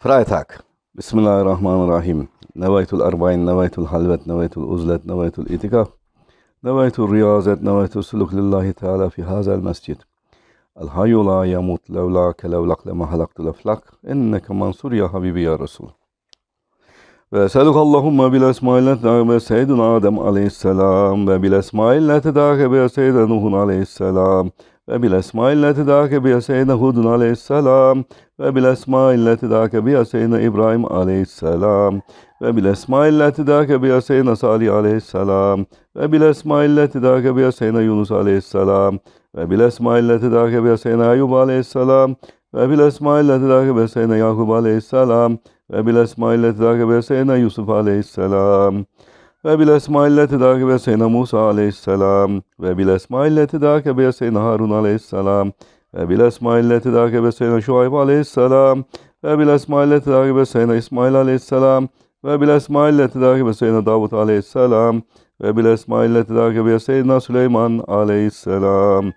فرايتاك بسم الله الرحمن الرحيم نويت الأربعين نويت الحلوت نويت الأزلة نويت الإتكاف نويت الرياضة نويت السلوك لله تعالى في هذا المسجد الحي لا يموت لولاك لولاك لما خلقت الأفلاك إنك منصور يا حبيبي يا رسول وأسألك اللهم بالأسماء التي تدعى سيدنا آدم عليه السلام وبالأسماء التي تدعى سيدنا نوح عليه السلام ve bil esma'il leti dâke bi Hüseyin Hudun aleyhisselam ve bil esma'il leti dâke bi Hüseyin İbrahim aleyhisselam ve bil esma'il leti dâke bi Hüseyin Salih aleyhisselam ve bil esma'il leti dâke bi Hüseyin Yunus aleyhisselam ve bil esma'il leti dâke bi Hüseyin Ayyub aleyhisselam ve bil esma'il leti dâke bi Hüseyin Yakub aleyhisselam ve bil esma'il leti dâke bi Hüseyin Yusuf aleyhisselam ve bil esmailleti dâkibe seyne Musa aleyhisselam. Ve bil esmailleti dâkibe seyne Harun aleyhisselam. Ve bil esmailleti dâkibe seyne Şuayb aleyhisselam. Ve bil esmailleti dâkibe seyne İsmail aleyhisselam. Ve bil esmailleti dâkibe seyne Davut aleyhisselam. Ve bil esmailleti dâkibe seyne Süleyman aleyhisselam.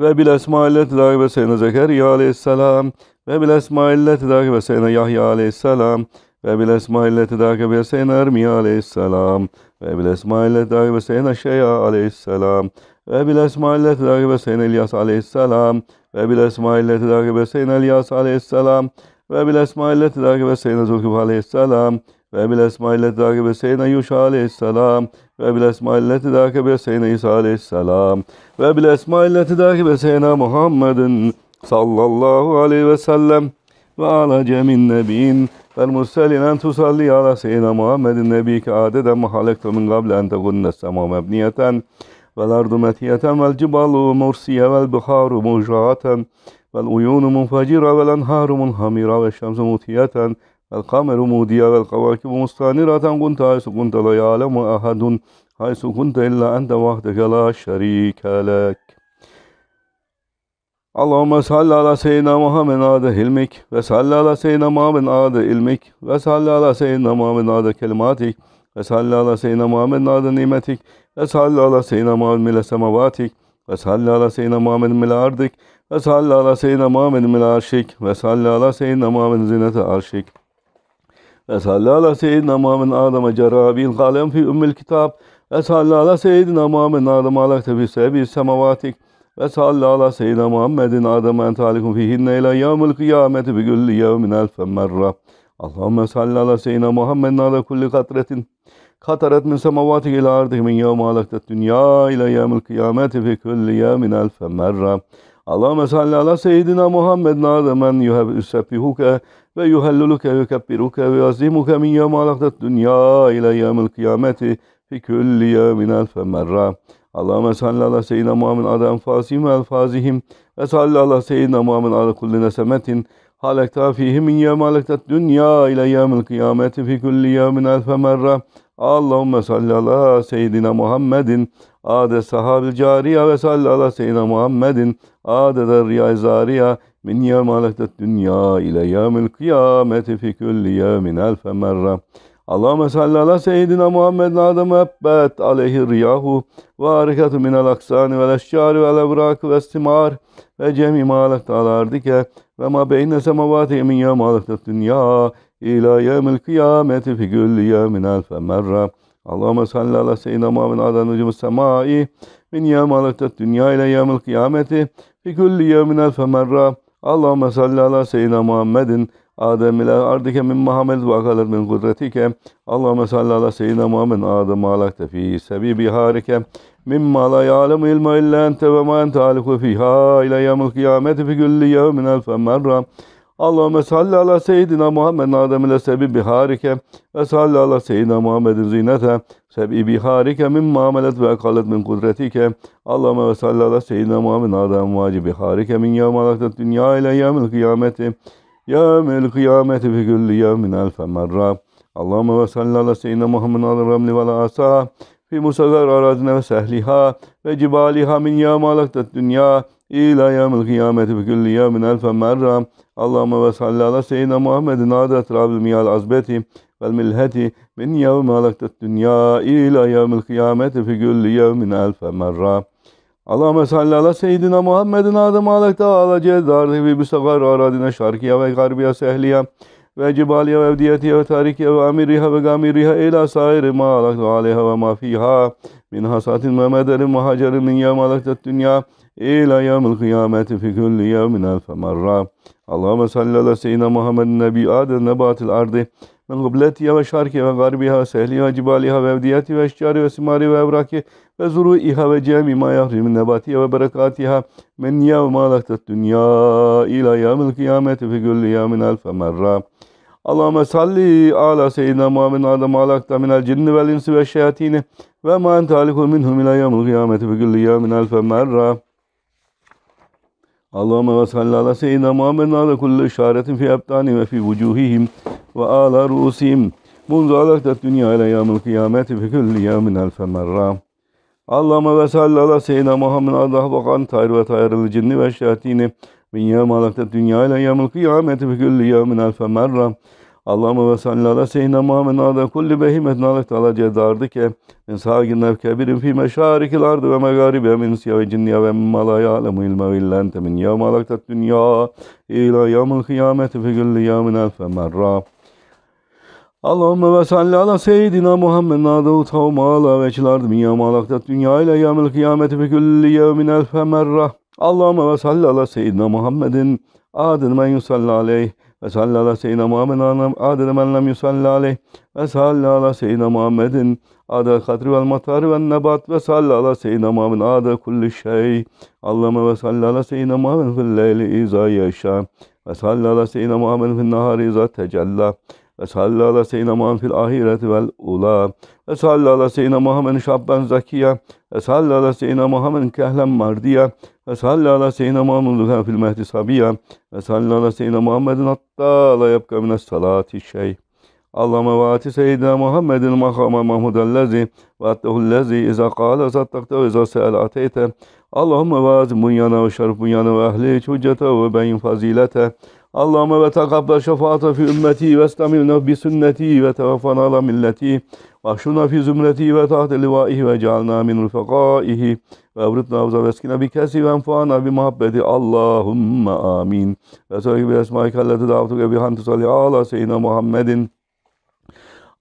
Ve bil esmailleti dâkibe seyne Zekeriya aleyhisselam. Ve bil esmailleti dâkibe seyne Yahya aleyhisselam ve bil esmaille tedâke ve seyna Ermiye aleyhisselam ve bil esmaille tedâke ve seyna Şeyha aleyhisselam ve bil esmaille tedâke ve seyna İlyas aleyhisselam ve bil esmaille tedâke ve seyna İlyas aleyhisselam ve bil esmaille tedâke ve seyna Zülküf aleyhisselam ve bil esmaille tedâke ve seyna Yuşa aleyhisselam ve bil esmaille tedâke ve seyna İsa aleyhisselam ve bil esmaille tedâke ve seyna Muhammedin sallallahu aleyhi ve sellem ve ala cemin nebin فالمسلم أن تصلي على سيدنا محمد النبي كعدد ما خلقت من قبل أن تكون السماء مبنية والأرض متية والجبال مرسية والبخار موجعة والعيون منفجرة والأنهار منهمرة والشمس مطية والقمر مودية والكواكب مستنيرة كنت حيث كنت لا يعلم أحد حيث كنت إلا أنت وحدك لا شريك لك Allahümme salli ala seyyidina Muhammed adı ilmik ve salli ala seyyidina Muhammed adı ilmik ve salli ala seyyidina Muhammed adı kelimatik ve salli ala seyyidina Muhammed adı nimetik ve salli ala seyyidina Muhammed mile semavatik ve salli ala seyyidina Muhammed mile ardik ve salli ala seyyidina Muhammed mile arşik ve salli ala seyyidina Muhammed zinete arşik ve salli ala seyyidina Muhammed adama cerabil kalem fi ümmül kitab ve salli ala seyyidina Muhammed adama alakte fi sebil semavatik ve salli ala seyyidina Muhammedin adem en talikum fihinne ila yevmil kıyameti bi gülli yevmin elfen merra. Allahümme salli ala seyyidina Muhammedin ala kulli katretin. Kataret min semavati ila ardık min yevmi alaktet dünya ila yevmil kıyameti fi kulli yevmin elfen merra. Allahümme salli ala seyyidina Muhammedin ademen yuhebbihuke ve yuhelluluke yukebbiruke ve yazimuke min yevmi alaktet dünya ila yevmil kıyameti fi kulli yevmin elfen merra. Allahümme salli ala seyyidina Muhammed adem fasihim ve elfazihim ve salli ala seyyidina Muhammed ala kulli nesemetin halekta fihi min yemalektet dünya ile yevmil kıyameti fi kulli yevmin elfe merre. Allahümme salli ala seyyidina Muhammedin ade sahabil cariye ve salli ala seyyidina Muhammedin ade der riyay zariye min yemalektet dünya ile yevmil kıyameti fi kulli yevmin elfe merre. Allahümme salli ala seyyidina Muhammed adem ebbet aleyhi riyahu ve harekatü minel aksani ve eşşari ve evrak ve istimar ve cemi malakta ala ve ma beyne semavati min ya malakta dünya ila yevmil kıyameti fi gülli yevmin elfe merra. Allahümme salli ala seyyidina Muhammed adem nucumu semai min ya malakta dünya ile yevmil kıyameti fi gülli yevmin elfe merra. Allahümme salli ala seyyidina Muhammedin Adem ile ardike min mahamel vakalar min kudretike. Allahümme salli ala seyyidina Muhammed Adem alakte fi sebibi harike. Mimma la ya'lemu ilma illa ente ve ma ente aliku fiha ila yevmil kıyameti fi kulli yevmin elfen merra. Allahümme salli ala seyyidina Muhammed Adem ile sebibi harike ve salli ala seyyidina Muhammedin ziynete sebibi harike min muamelet ve ekalet min kudretike Allahümme ve salli ala seyyidina Muhammed Adem vacibi harike min yevmalaktet dünya ile yevmil kıyameti Yevmel kıyameti bi kulli yevmin elfe merra. Allahümme ve salli ala seyyidina Muhammedin ala ramli ve asa. Fi musagar aradine ve sehliha ve cibaliha min yamalaktat dünya. İlâ yevmil kıyameti bi kulli yevmin elfe merra. Allahümme ve salli ala seyyidina Muhammedin adet rabil miyal azbeti vel milheti min yevmi halaktat dünya. İlâ yevmil kıyameti fi kulli yevmin elfe merra. Allahümme salli ala seyyidina Muhammedin adem alek ala cezzardi ve müstakar aradine şarkiye ve garbiye sehliye ve cibaliye ve evdiyetiye ve tarikiye ve amiriha ve gamiriha ila sair ma alaktu aleyha ve ma fiha min hasatin ve medelin ve hacerin min yevme alaktet dünya ila yevmil kıyameti fi kulli yevmin elfe marra. Allahümme salli ala seyyidina Muhammedin nebi adı nebatil ardi ve gıbletiye ve şarkiye ve garbiha ve sehliye ve cibaliha ve evdiyeti ve eşcari ve simari ve evraki ve zuruiha ve cemi ma yahri min nebatiye ve berekatiha min ya ve ma laktet dünya ila yamil kıyameti fi gülli yamin elfe merra. Allahümme salli ala seyyidina Muhammed adem alakta minel cinni vel insi ve şeyatini ve ma entaliku minhum ila yamil kıyameti fi gülli yamin elfe merra. Allahümme ve salli ala seyyidina Muhammed ala kulli işaretin fi ebtani ve fi vucuhihim ve ala rusim munzu alaktat dünya ile yamul kıyameti fi kulli yamin elfe merra. Allahümme ve salli ala Muhammed Allah bakan tayr ve tayrıl cinni ve şeyatini min yevme alaktat dünya ile yamul kıyameti fi kulli yamin elfe merra. Allahümme ve salli ala Muhammed ala kulli behimet alakta ala cedardike min sakin evkebirin fi meşarikil ardı ve megaribe min siyah ve cinniye ve mimma la ya'lemu ilme ve illente min yevme alaktat dünya ila yamul kıyameti fi kulli yamin elfe merra. Allahümme ve salli ala seyyidina Muhammed nadu tavma ala veçilardı min yamalakta dünya ile yamil kıyameti bi külli yevmin elfe merra. Allahümme ve salli ala seyyidina Muhammedin adını men yusalli aleyh ve salli ala seyyidina Muhammedin adını men lem yusalli aleyh ve salli ala seyyidina Muhammedin adı katri vel matari vel nebat ve salli ala seyyidina Muhammedin adı kulli şey. Allahümme ve salli ala seyyidina Muhammedin fil leyli izâ yaşa ve salli ala seyyidina Muhammedin fil nahari izâ tecella ve salli ala seyyidina Muhammed fil ahireti vel ula ve salli ala seyyidina Muhammed şabben zakiya ve salli ala seyyidina Muhammed kehlen mardiya ve salli ala seyyidina Muhammed lühen fil mehdi sabiya ve salli ala şey. seyyidina Muhammedin hatta la yapka mines salati şey. Allah ve ati seyyidina Muhammedin makama mahmudellezi ve attehullezi iza kâle sattakte ve iza se'el ateyte Allahümme ve bunyana ve şerif bunyana ve ehli hüccete ve beyin fazilete Allahümme ve tekabbe şefaate fi ümmeti ve istamilna bi sünneti ve tevafana ala milleti ve ahşuna fi zümreti ve tahte livaihi ve cealna min rufakaihi ve evritna avza ve eskina bi kesi ve enfana bi muhabbeti Allahümme amin ve salli bi esmaike alleti davetuke bi hantu salli ala seyyidina Muhammedin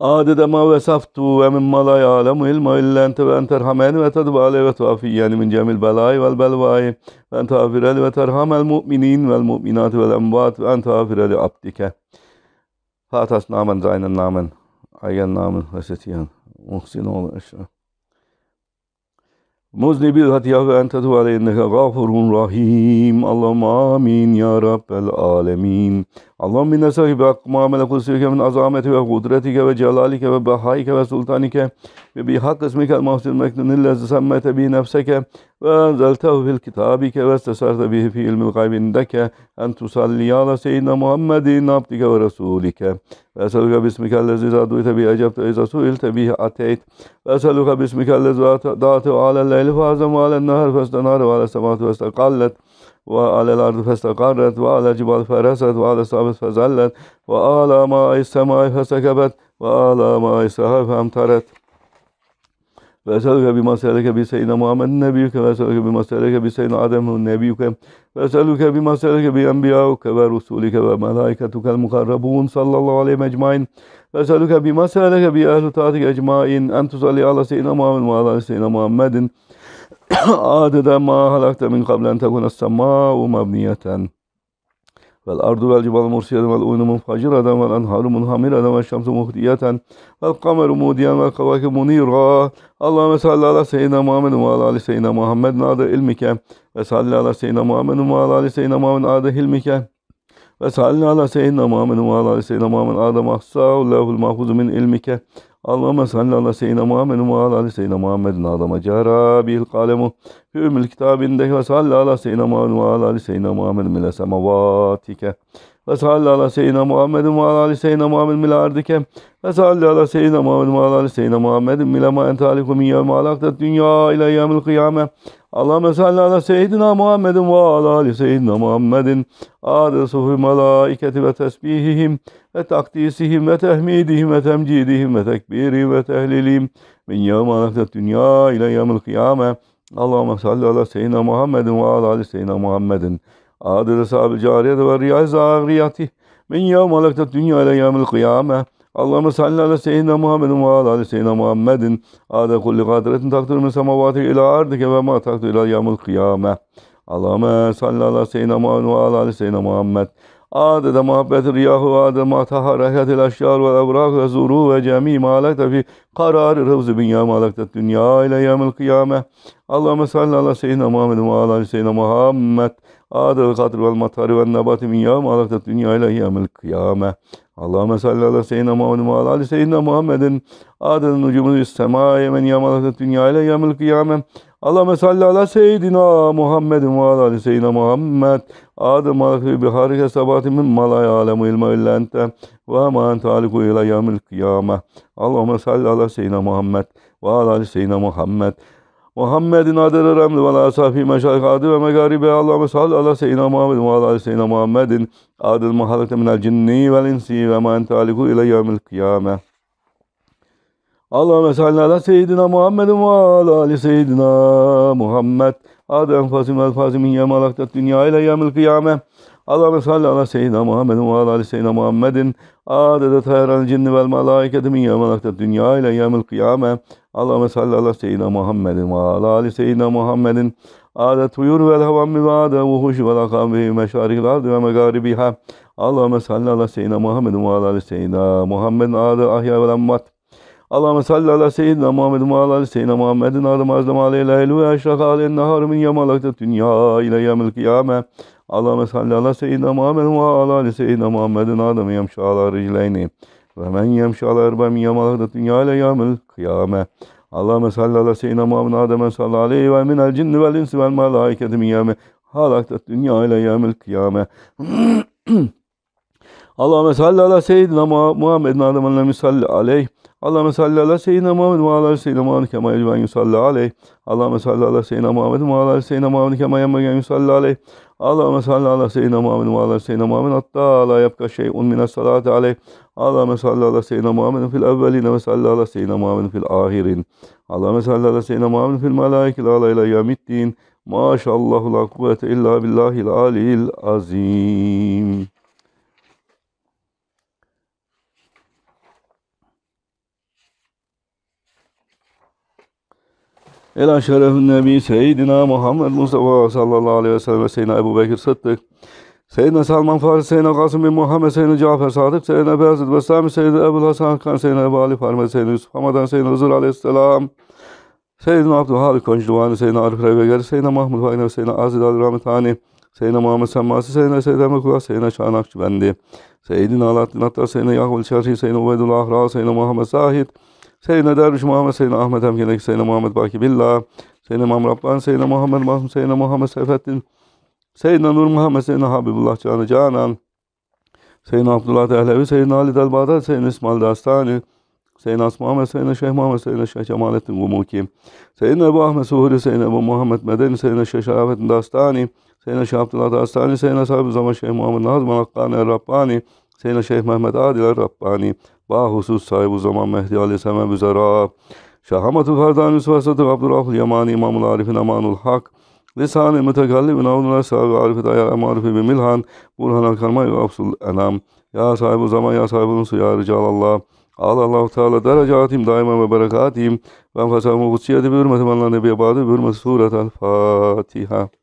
adede ma vesaftu ve mimma la ya'lemu ilma illa ente ve ente erhameni ve tedbe aleyhi ve tuafiyeni min cemil belai vel belvai ve ente afireli ve terhamel mu'minin vel mu'minati vel emvat ve ente afireli abdike. Fatas namen, seinen Namen, eigenen Namen rezitieren. Muhsin oğlu eşref. Muznibil hatiyahu entetu aleyhine gafurun rahim. Allahümme amin ya Rabbel alemin. اللهم إنا سأهب ما ملك قدسك من عظامتك وقدرتك وجلالك وبهائك وسلطانك وبحق اسمك المحسن المكنون الذي سميت به نفسك وأنزلته في كتابك واستسرت به في علم الغيب عندك أن تصلي على سيدنا محمد عبدك ورسولك وأسألك باسمك الذي زادويت به أجبت إذا سئلت به أتيت وأسألك باسمك الذي دعته على الليل فأعظم وعلى النهر فاستنار وعلى السماوات فاستقلت وعلى الأرض فاستقرت وعلى الجبال فرست وعلى الصابت فزلت وعلى ماء السماء فسكبت وعلى ماء السحاب فأمطرت وأسألك بما سألك بسيدنا محمد نبيك وأسألك بما سألك بسيدنا سيدنا آدم نبيك وأسألك بما سألك به ورسولك وملائكتك المقربون صلى الله عليه أجمعين وأسألك بما سألك بأهل طاعتك أجمعين أن تصلي على سيدنا محمد وعلى سيدنا محمد adede ma halakte min kablen tekune semâ'u mebniyeten. Vel ardu vel cibalu mursiyeden vel uynu munfacireden vel enharu munhamireden vel şemsu muhdiyeten vel kameru mudiyen vel kavaki munira. Allahümme salli ala seyyidina Muhammedin ve ala ali seyyidina Muhammedin adı ilmike ve salli ala seyyidina Muhammedin ve ala ali seyyidina Muhammedin adı hilmike. Ve salli ala seyyidina Muhammedin ve ala ali seyyidina Muhammedin adı min ilmike Allahümme salli ala seyyidina Muhammedin ve ala ali seyyidina Muhammedin adama cara bil kalemu fi ümül kitabindeki ve salli ala seyyidina Muhammedin ve ala ali seyyidina Muhammedin mile semavatike ve salli ala seyyidina Muhammedin ve ala seyyidina Muhammedin mil ardike ve salli ala seyyidina Muhammedin ve ala seyyidina Muhammedin mil ma entaliku min yevme alaktet dünya ile yevmil kıyame Allahümme salli ala seyyidina Muhammedin ve ala ali seyyidina Muhammedin adı sufi melaiketi ve tesbihihim ve takdisihim ve tehmidihim ve temcidihim ve tekbirihim ve tehlilihim min yevme alaktet dünya ile yevmil kıyame Allahümme salli ala seyyidina Muhammedin ve ala ali seyyidina Muhammedin Adede sahibi cariye de var. Riyaz zariyati. Min ya lektet dünya ile yevmil kıyame. Allahümme salli ala seyyidina Muhammedin ve ala ala seyyidina Muhammedin. Ade kulli kadiretin takdir min semavati ila ardike ve ma takdir ila yevmil kıyame. Allahümme salli ala seyyidina Muhammed ve ala ala seyyidina Muhammed. عدد محبة الرياح وعدد ما تحركت الأشجار والأوراق والزروع وجميع ما لكت في قرار روز بنيا ما لكت الدنيا إلى يوم القيامة اللهم صل على سيدنا محمد وعلى آل سيدنا محمد عدد القطر والمطر والنبات من يوم لكت الدنيا إلى يوم القيامة اللهم صل على سيدنا محمد وعلى آل سيدنا محمد عدد النجوم السماء من يوم لكت الدنيا إلى يوم القيامة Allah salli ala seyyidina Muhammedin ve ala seyyidina Muhammed. Adı malafi bi harike sabatimin malay alemu ilme illa ente ve ma ente aliku ila yamil kıyame. Allahümme salli ala seyyidina Muhammed ve ala seyyidina Muhammed. Muhammedin adere remli ve ala safi meşayik adı ve megaribe Allah salli ala seyyidina Muhammedin ve ala seyyidina Muhammedin. adı mahalete minel cinni vel insi ve ma ente aliku ila yamil kıyame. Allahümme salli ala seyyidina Muhammedin ve ala ali seyyidina Muhammed. Adem fasim el fasim ya dünya ile yemil kıyame. Allahümme salli ala seyyidina Muhammedin ve ala ali seyyidina Muhammedin. Adede tahiran cinni vel malaiketi min ya dünya ile yemil kıyame. Allahümme salli ala seyyidina Muhammedin ve ala ali seyyidina Muhammedin. Adet uyur vel havammi ve ade vuhuş vel ve meşarikil ardı ve megaribiha. Allahümme salli ala seyyidina Muhammedin ve ala ali seyyidina Muhammedin. Ade ahya vel ammat. Allahümme salli ala seyyidina Muhammedin ve ala seyyidina Muhammedin adım azlam aleyla elu ve eşrak aleyhin nahar min yamalakta dünya ile yemil kıyame. Allahümme salli ala seyyidina Muhammedin ve ala seyyidina Muhammedin adım yemşi ala ricleyni. Ve men yemşi ala erba min yamalakta dünya ile yemil kıyame. Allahümme salli ala seyyidina Muhammedin ademen salli aleyhi ve minel cinni vel insi vel melaiketi min yeme. Halakta dünya ile yemil kıyame. Allahümme salli ala seyyidina Muhammedin ademen salli aleyhi Allahümme salli ala seyyidina Muhammed ve ala seyyidina Muhammed kema yecben yusalli aleyh. Allahümme salli ala seyyidina Muhammed ve ala seyyidina Muhammed kema yemegen yusalli aleyh. Allahümme salli ala seyyidina Muhammed ve ala seyyidina Muhammed hatta la yapka şey'un mine salati aleyh. Allahümme salli ala seyyidina Muhammed fil evveline ve salli ala seyyidina Muhammed fil ahirin. Allahümme salli ala seyyidina Muhammed fil melaikil ala ila yamiddin. Maşallahu la kuvvete illa billahil alil azim. Ela şerefün nebi seyyidina Muhammed Mustafa sallallahu aleyhi ve sellem seyyidina Ebu Bekir Sıddık. Seyyidina Salman Farisi, Seyyidina Kasım bin Muhammed, Seyyidina Cafer Sadık, Seyyidina Beyazıt ve Sami, Seyyidina Ebu Hasan Hakan, Seyyidina Ebu Ali Farmed, Seyyidina Yusuf Hamadan, Seyyidina Hızır aleyhisselam. Seyyidina Abdülhalik Koncduvani, Seyyidina Arif Revegeri, Seyyidina Mahmud Fayna, Seyyidina Aziz Ali Rahmetani, Seyyidina Muhammed Semmasi, Seyyidina Seyyidina Mekula, Seyyidina Şahnakçıbendi, Seyyidina Alaaddin Attar, Seyyidina Yahul Şerhi, Seyyidina Ubeydullah Ahra, Seyyidina Muhammed Zahid, Seyyidina Derviş Muhammed, Seyyidina Ahmet Emkelek, Seyyidina Muhammed Baki Billah, Seyyidina Mam Rabban, Seyyidina Muhammed Mahmud, Seyyidina Muhammed Seyfettin, Seyyidina Nur Muhammed, Seyyidina Habibullah Canı Canan, Seyyidina Abdullah Dehlevi, Seyyidina Ali Delbada, Seyyidina İsmail Dastani, Seyyidina Asma Ahmet, Seyyidina Şeyh Muhammed, Seyyidina Şeyh Cemalettin Gumuki, Seyyidina Ebu Ahmet Suhuri, Seyyidina Ebu Muhammed Medeni, Seyyidina Şeyh Şerafettin Dastani, Seyyidina Şeyh Abdullah Dastani, Seyyidina Sahibi Zaman Şeyh Muhammed Nazman Hakkani Er-Rabbani, Seyyidina Şeyh Mehmet Adil Er-Rabbani, bahusus sahibi zaman Mehdi Aleyhisselam üzere Şahamatül Ferdanüs Vesatı Abdurrahul Yemani İmamul Arifin Amanul Hak Lisan-ı Mütekallim Avnuna Sahibi Arif-i Dayar Emarifi bi Milhan Burhan Akarmay ve Absul Enam Ya sahibi zaman ya sahibi nusu ya ricalallah Allah Teala derecatim daima ve berekatim ve fesamu kutsiyeti bi hürmeti manla nebiye ba'di bi hürmeti suret el Fatiha